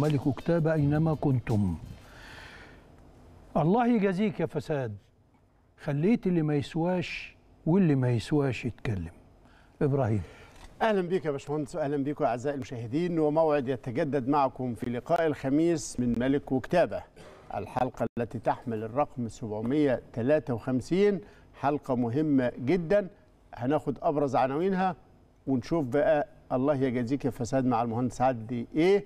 ملك كتاب أينما كنتم الله يجازيك يا فساد خليت اللي ما يسواش واللي ما يسواش يتكلم إبراهيم اهلا بك يا باشمهندس واهلا بكم اعزائي المشاهدين وموعد يتجدد معكم في لقاء الخميس من ملك وكتابه الحلقه التي تحمل الرقم 753 حلقه مهمه جدا هناخد ابرز عناوينها ونشوف بقى الله يجازيك يا فساد مع المهندس عدي ايه